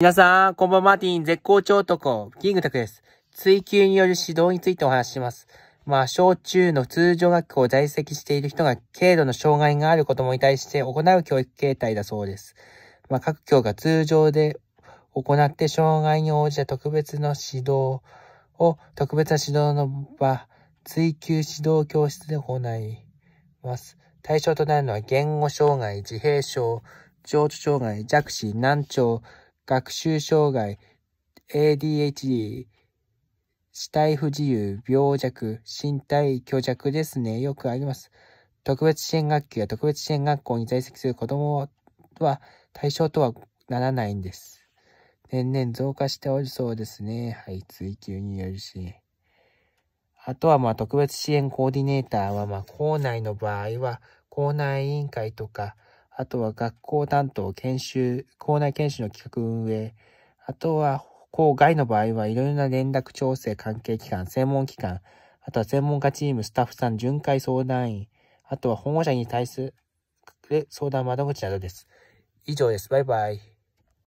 皆さん、こんばんは、マーティン、絶好調男、キングタクです。追求による指導についてお話しします。まあ、小中の通常学校を在籍している人が、軽度の障害がある子供に対して行う教育形態だそうです。まあ、各教科通常で行って、障害に応じた特別の指導を、特別な指導の場、追求指導教室で行います。対象となるのは、言語障害、自閉症、情緒障害、弱視、難聴、学習障害、ADHD、死体不自由、病弱、身体虚弱ですね。よくあります。特別支援学級や特別支援学校に在籍する子供は対象とはならないんです。年々増加しておりそうですね。はい、追求によるし。あとはまあ特別支援コーディネーターはまあ校内の場合は校内委員会とかあとは学校担当、研修、校内研修の企画運営、あとは校外の場合はいろいろな連絡調整関係機関、専門機関、あとは専門家チーム、スタッフさん、巡回相談員、あとは保護者に対する相談窓口などです。以上です。バイバイ。